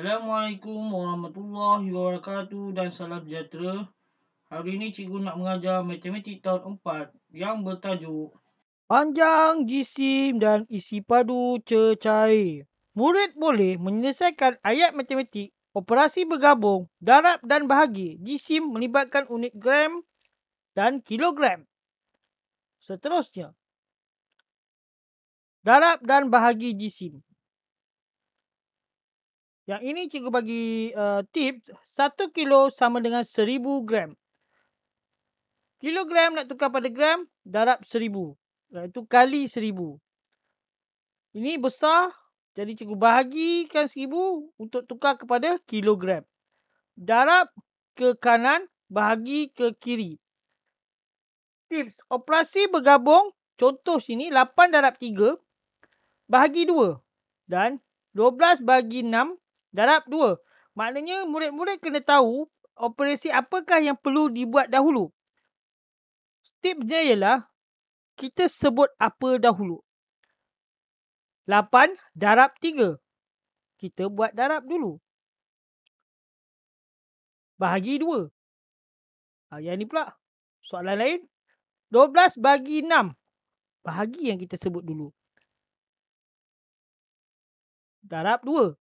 Assalamualaikum warahmatullahi wabarakatuh dan salam sejahtera. Hari ini cikgu nak mengajar matematik tahun 4 yang bertajuk Panjang jisim dan isi padu cecair. Murid boleh menyelesaikan ayat matematik operasi bergabung, darab dan bahagi. Jisim melibatkan unit gram dan kilogram. Seterusnya, darab dan bahagi jisim yang ini cikgu bagi uh, tip. 1 kilo sama dengan 1000 gram. Kilogram nak tukar pada gram. Darab 1000. Itu kali 1000. Ini besar. Jadi cikgu bahagikan 1000 untuk tukar kepada kilogram. Darab ke kanan bahagi ke kiri. Tips. Operasi bergabung. Contoh sini 8 darab 3. Bahagi 2. Dan 12 bagi 6 Darab dua. Maknanya murid-murid kena tahu operasi apakah yang perlu dibuat dahulu. Tipsnya ialah kita sebut apa dahulu. Lapan, darab tiga. Kita buat darab dulu. Bahagi dua. Ha, yang ni pula. Soalan lain. Dua belas bagi enam. Bahagi yang kita sebut dulu. Darab dua.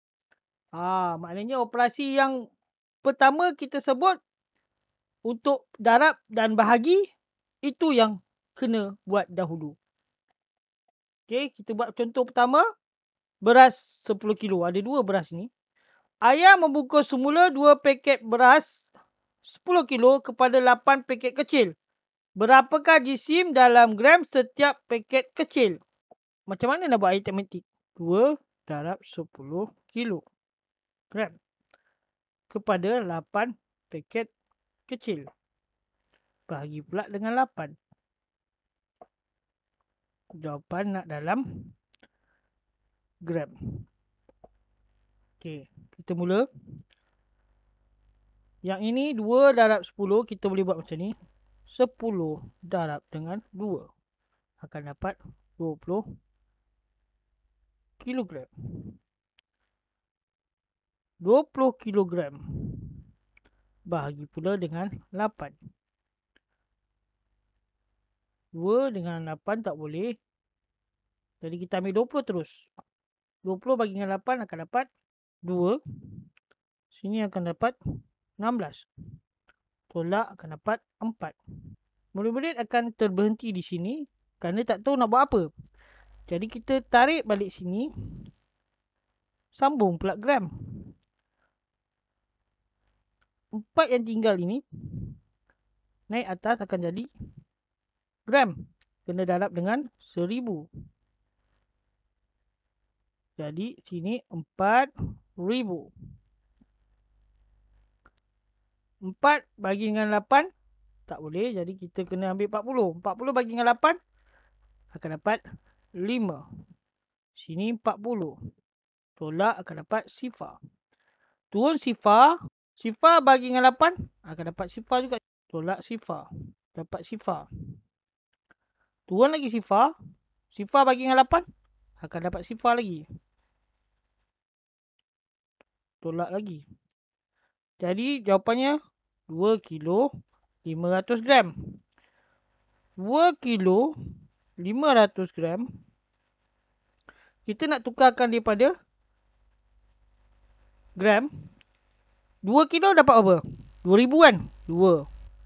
Ha, maknanya operasi yang pertama kita sebut untuk darab dan bahagi itu yang kena buat dahulu. Okey, kita buat contoh pertama. Beras 10 kilo. Ada dua beras ni. Ayah membuka semula dua paket beras 10 kilo kepada 8 paket kecil. Berapakah jisim dalam gram setiap paket kecil? Macam mana nak buat aritmetik? 2 darab 10 kilo gram kan? kepada 8 paket kecil. Bahagi pula dengan 8. Jawapan nak dalam gram. Okey, kita mula. Yang ini 2 darab 10, kita boleh buat macam ni. 10 darab dengan 2. Akan dapat 20 kilogram. 20 kg. Bahagi pula dengan 8. 2 dengan 8 tak boleh. Jadi kita ambil 20 terus. 20 bagi dengan 8 akan dapat 2. Sini akan dapat 16. Tolak akan dapat 4. Murid-murid akan terhenti di sini. Kerana tak tahu nak buat apa. Jadi kita tarik balik sini. Sambung pula gram. 4 yang tinggal ini naik atas akan jadi gram kena darab dengan 1000 jadi sini 4000 4 bagi dengan 8 tak boleh jadi kita kena ambil 40 40 bagi dengan 8 akan dapat 5 sini 40 tolak akan dapat sifar turun sifar Sifar bagi dengan 8 akan dapat sifar juga. Tolak sifar. Dapat sifar. Turun lagi sifar. Sifar bagi dengan 8 akan dapat sifar lagi. Tolak lagi. Jadi jawapannya 2 kilo 500 gram. 2 kilo 500 gram. Kita nak tukarkan daripada gram Dua kilo dapat apa? 2000 kan? dua.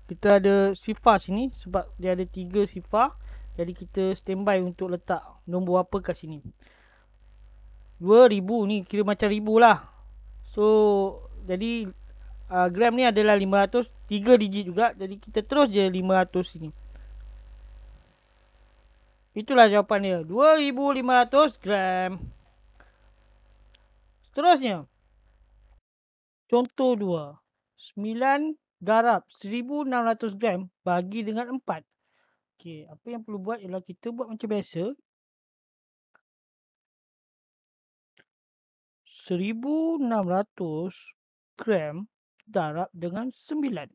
Kita ada sifar sini sebab dia ada tiga sifar. Jadi kita standby untuk letak nombor apa kat sini. Dua ribu ni kira macam ribu lah. So jadi uh, gram ni adalah lima ratus tiga digit juga. Jadi kita terus je ratus sini. Itulah jawapan dia. ratus gram. Seterusnya. Contoh 2. 9 garap ratus gram bagi dengan empat. Okey, apa yang perlu buat ialah kita buat macam biasa. ratus gram darab dengan sembilan.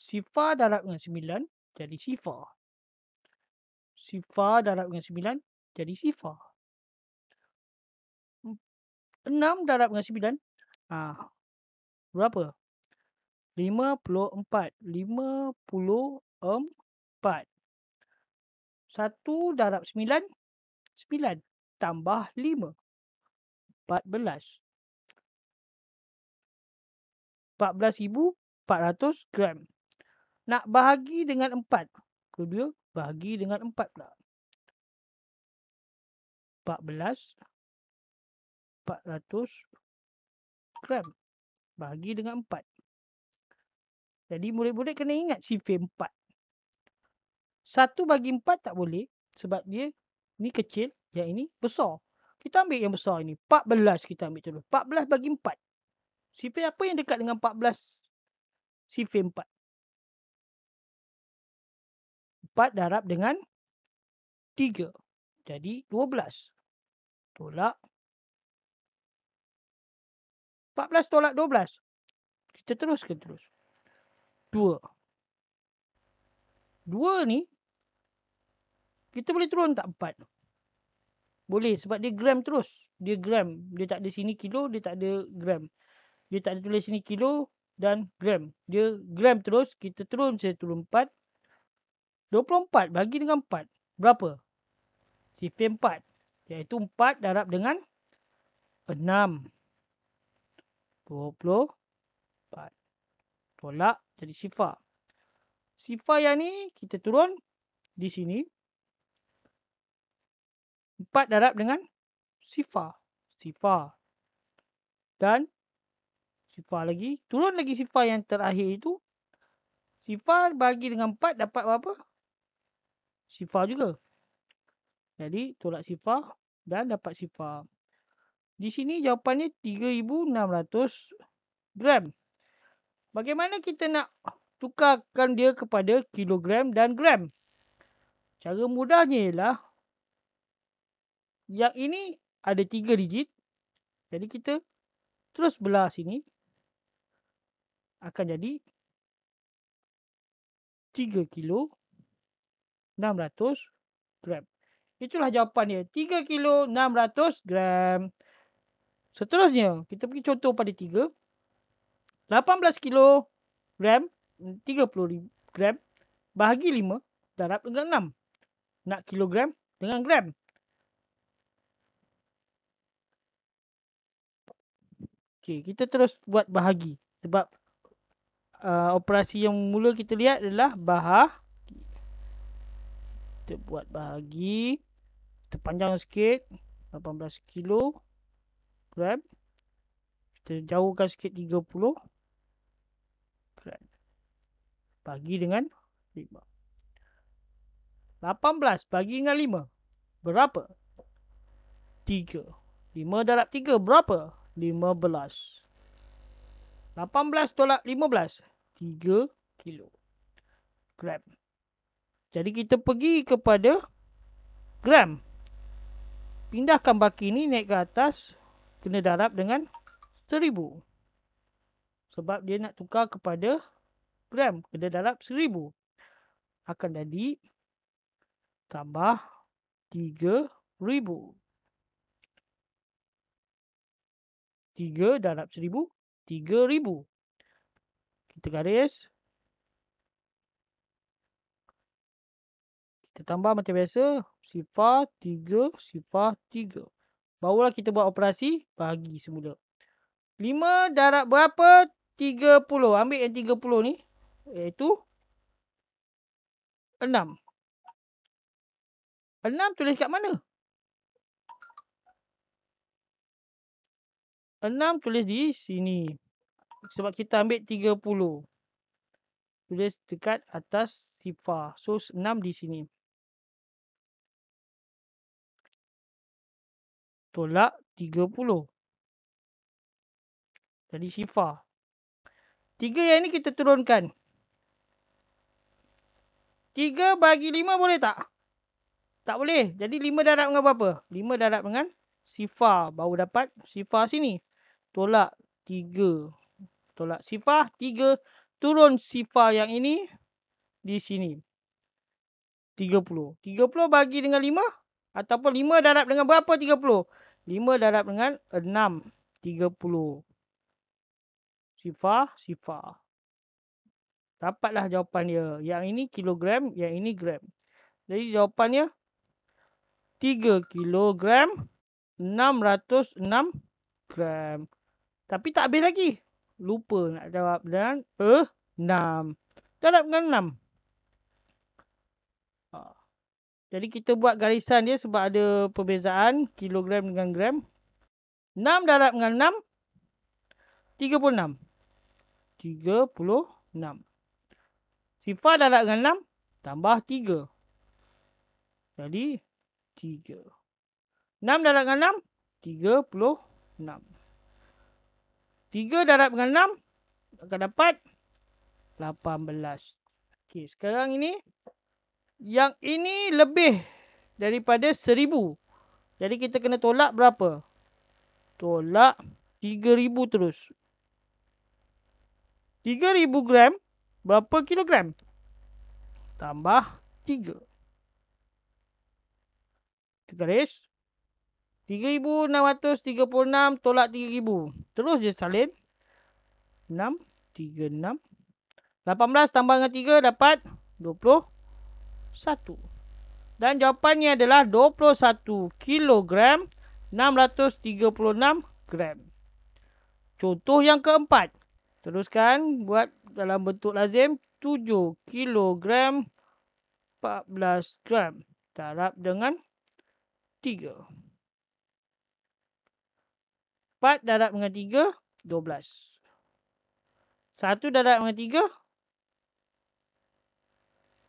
Sifar darab dengan sembilan jadi sifar. Sifar darab dengan sembilan jadi sifar. Enam darab dengan sembilan. Ha. Berapa? Lima Lima puluh empat. puluh empat. Satu darab sembilan, sembilan Tambah lima, empat Empat belas. belas ribu empat ratus gram. Nak bahagi dengan 4. Kedua, bahagi dengan 4 pula. belas. 400 gram. Bagi dengan 4. Jadi murid-murid kena ingat sifir 4. 1 bagi 4 tak boleh. Sebab dia ni kecil. Yang ini besar. Kita ambil yang besar ini. 14 kita ambil dulu. 14 bagi 4. Sifir apa yang dekat dengan 14? Sifir 4. 4 darab dengan 3. Jadi 12. Tolak 14 tolak 12. Kita teruskan terus. 2. 2 ni. Kita boleh turun tak 4? Boleh sebab dia gram terus. Dia gram. Dia tak ada sini kilo. Dia tak ada gram. Dia tak ada tulis sini kilo. Dan gram. Dia gram terus. Kita turun. Saya turun 4. 24 bagi dengan 4. Berapa? Sifir 4. Iaitu 4 darab dengan 6. 24. Tolak jadi sifar. Sifar yang ni kita turun di sini. 4 darab dengan sifar. Sifar. Dan sifar lagi. Turun lagi sifar yang terakhir itu. Sifar bagi dengan 4 dapat berapa? Sifar juga. Jadi tolak sifar dan dapat sifar. Di sini jawapannya 3,600 gram. Bagaimana kita nak tukarkan dia kepada kilogram dan gram? Cara mudahnya ialah yang ini ada 3 digit. Jadi kita terus belah sini. Akan jadi 3 kilo 600 gram. Itulah jawapan dia. 3 kilo 600 gram. Seterusnya, kita pergi contoh pada tiga, 18 kilo gram, 30 mm, gram bahagi 5 darab dengan 6. Nak kilogram dengan gram. Okay, kita terus buat bahagi. Sebab uh, operasi yang mula kita lihat adalah bahah. Kita buat bahagi. Terpanjang sikit. 18 kilo Grab. Kan? Kita jauhkan sikit 30. Gram, kan? Bagi dengan 5. 18 bagi dengan 5. Berapa? 3. 5 darab 3 berapa? 15. 18 tolak 15. 3 kilo. Gram. Jadi kita pergi kepada gram. Pindahkan baki ni naik ke atas kena darab dengan seribu, Sebab dia nak tukar kepada gram, kena darab seribu Akan jadi tambah tiga ribu, Tiga darab seribu. Tiga ribu. Kita garis. Kita tambah macam biasa. Sifar tiga. Sifar tiga. Barulah kita buat operasi bahagi semula. 5 darab berapa? 30. Ambil yang 30 ni. Iaitu 6. 6 tulis kat mana? 6 tulis di sini. Sebab kita ambil 30. Tulis dekat atas sifar. So 6 di sini. tolak 30. Jadi sifar. Tiga yang ini kita turunkan. Tiga bagi lima boleh tak? Tak boleh. Jadi lima darab dengan apa? Lima darab dengan sifar. Baru dapat sifar sini. Tolak tiga. Tolak sifar tiga. Turun sifar yang ini di sini. tiga puluh tiga puluh bagi dengan lima Ataupun 5 darab dengan berapa 30? 5 darab dengan 6. 30. Sifar. Sifar. Dapatlah jawapan dia. Yang ini kilogram. Yang ini gram. Jadi jawapannya. 3 kilogram. 606 gram. Tapi tak habis lagi. Lupa nak jawab dengan 6. Darab dengan 6. Jadi kita buat garisan dia sebab ada perbezaan kilogram dengan gram. 6 darab dengan 6. 36. 36. Sifar darab dengan 6. Tambah 3. Jadi 3. 6 darab dengan 6. 36. 3 darab dengan 6. Akan dapat 18. Okay, sekarang ini yang ini lebih daripada seribu, Jadi kita kena tolak berapa? Tolak tiga ribu terus. Tiga ribu gram berapa kilogram? Tambah 3. Kita garis. 3,636 tolak 3,000. Terus je salin. 6, 3, 6. 18 tambah dengan 3 dapat satu. Dan jawapannya adalah 21 kilogram 636 gram. Contoh yang keempat. Teruskan buat dalam bentuk lazim 7 kilogram 14 gram darab dengan 3. 4 darab dengan 3, 12. 1 darab dengan 3,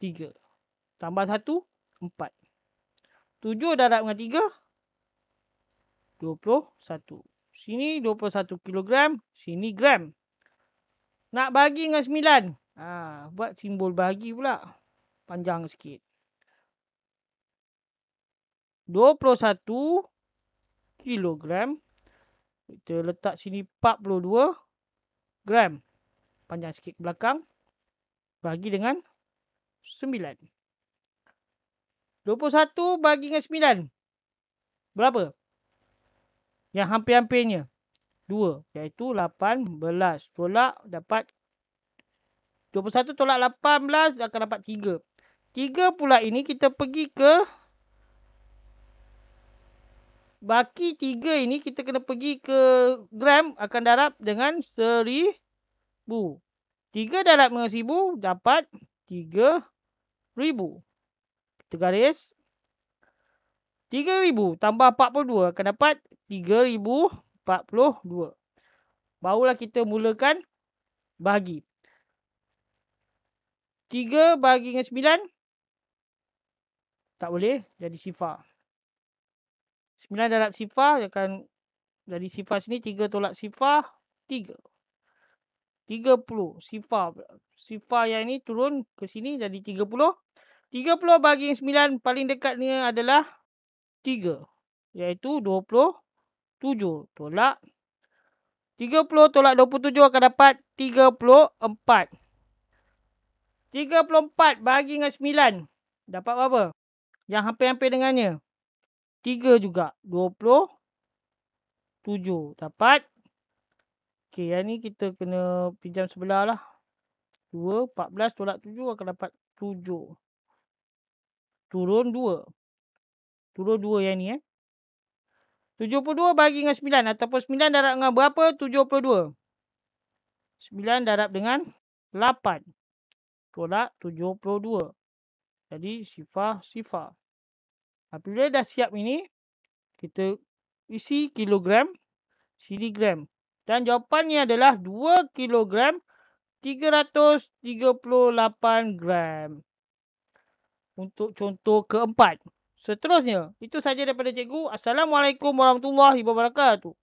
3. Tambah satu, empat. Tujuh darab dengan tiga, dua puluh satu. Sini dua puluh satu kilogram, sini gram. Nak bagi dengan sembilan. Ha, buat simbol bagi pula. Panjang sikit. Dua puluh satu kilogram. Kita letak sini empat puluh dua gram. Panjang sikit belakang. Bagi dengan sembilan. 9. 21 bagi dengan 9. Berapa? Yang hampir-hampirnya. 2. Iaitu 18. Tolak dapat. 21 tolak 18 akan dapat 3. 3 pula ini kita pergi ke. Baki 3 ini kita kena pergi ke gram akan darab dengan 1000. 3 darab dengan 1000 dapat 3000. Kita garis. 3,000 tambah 42. Akan dapat 3,042. Barulah kita mulakan bahagi. 3 bahagi dengan 9. Tak boleh. Jadi sifar. 9 darab sifar. Akan jadi sifar sini. 3 tolak sifar. 3. 30 sifar. Sifar yang ini turun ke sini jadi 30 bagi 9 paling dekatnya adalah 3. Iaitu 27. Tolak. 30 tolak 27 akan dapat 34. 34 bagi dengan 9. Dapat berapa? Yang hampir-hampir dengannya. 3 juga. 27. Dapat. Okey, yang ni kita kena pinjam sebelah lah. 2, 14 tolak 7 akan dapat 7. Turun 2. Turun 2 yang ni eh. 72 bagi dengan 9 ataupun 9 darab dengan berapa? 72. 9 darab dengan 8. Tolak 72. Jadi sifar-sifar. Apabila dah siap ini, kita isi kilogram, siligram. Dan jawapannya adalah 2 kilogram 338 gram untuk contoh keempat. Seterusnya, itu saja daripada cikgu. Assalamualaikum warahmatullahi wabarakatuh.